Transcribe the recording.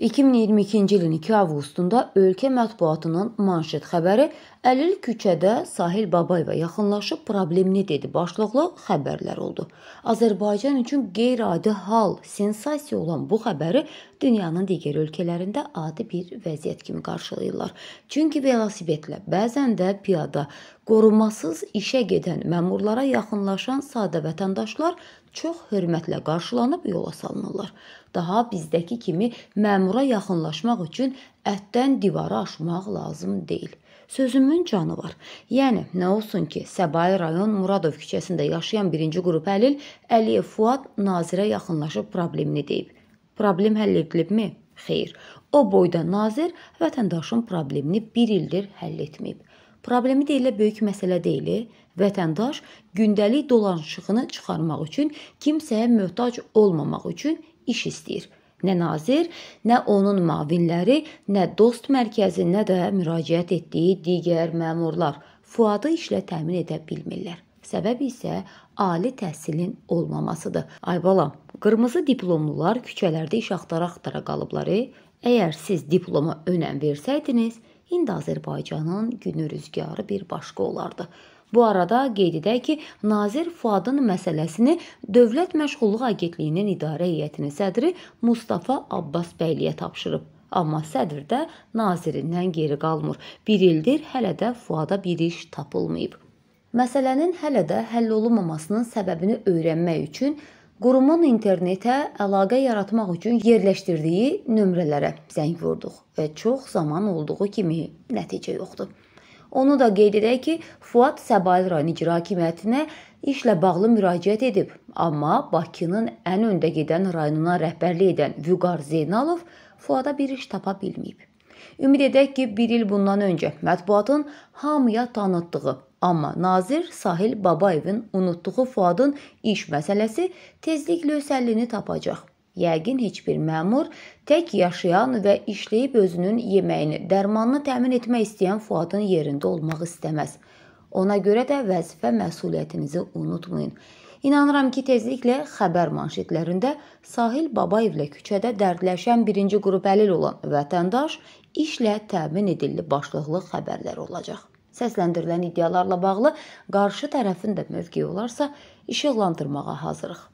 2022-ci ilin 2 avqustunda ölkə mətbuatının manşet xəbəri Əlil küçədə Sahil Babayeva yaxınlaşıb problemli dedi başlıqlı xəbərlər oldu. Azərbaycan üçün qeyri-adi hal, sensasiya olan bu xəbəri dünyanın digər ölkələrində adi bir vəziyyət kimi qarşılayırlar. Çünki velosipedlə, bəzən də piyada qorunmasız işə gedən məmurlara yaxınlaşan sadə vətəndaşlar çox hörmətlə qarşılanıb yola salınırlar. Daha bizdəki kimi məmur məmura yaxınlaşmaq üçün ətdən divara aşmaq lazım deyil. Sözümün canı var. Yəni nə olsun ki, Səbahi rayon Muradov küçəsində yaşayan birinci qrup əlil Əliyev Fuad Nazirə yaxınlaşıb problemini deyib. Problem həll edilibmi? Xeyr. O boyda Nazir vətəndaşın problemini 1 ildir həll etməyib. Problemi deyilə böyük məsələ deyil. Vətəndaş gündəlik dolanışığını çıxarmaq üçün kimsəyə möhtac olmamaq üçün iş istəyir. Nə nazir, nə onun mavinləri, nə dost mərkəzi, nə də müraciət etdiyi digər məmurlar Fuadı işlə təmin edə bilmirlər. Səbəb isə ali təhsilin olmamasıdır. Ay balam, qırmızı diplomlular küçələrdə iş axtara-axtara qalıblar. Əgər siz diploma önəm versəydiniz, indi Azərbaycanın günü rüzgarı bir başqa olardı. Bu arada qeyd edək ki, Nazir Fuadın məsələsini Dövlət Məşğulluq Agentliyinin idarə heyətinin sədri Mustafa Abbas bəyliyə tapşırıb. Amma sədr də nazirindən geri qalmır. 1 ildir hələ də Fuada bir iş tapılmayıb. Məsələnin hələ də həll olunmamasının səbəbini öyrənmək üçün qurumun internetə əlaqə yaratmaq üçün yerləşdirdiyi nömrələrə zəng vurduq və çox zaman olduğu kimi nəticə yoxdur. Onu da qeyd edək ki, Fuad Səbail rayon icra hakimiyyətinə işlə bağlı müraciət edib, amma Bakının ən öndə gedən rayonuna rəhbərlik edən Vüqar Zeynalov Fuada bir iş tapa bilməyib. Ümid edək ki, 1 il bundan öncə mətbuatın hamıya tanıtdığı, amma nazir Sahil Babayevin unutduğu Fuadın iş məsələsi tezliklə öz həllini tapacaq. Yəqin heç bir məmur tək yaşayan və işləyib özünün yeməyini, dərmanını təmin etmək istəyən Fuadın yerində olmaq istəməz. Ona görə də vəzifə məsuliyyətinizi unutmayın. İnanıram ki, tezliklə xəbər manşetlərində Sahil Babayevlə küçədə dərdləşən birinci qrup əlil olan vətəndaş işlə təmin edildi başlıqlı xəbərlər olacaq. Səsləndirilən iddialarla bağlı qarşı tərəfin də mövqeyi olarsa, işıqlandırmağa hazırıq.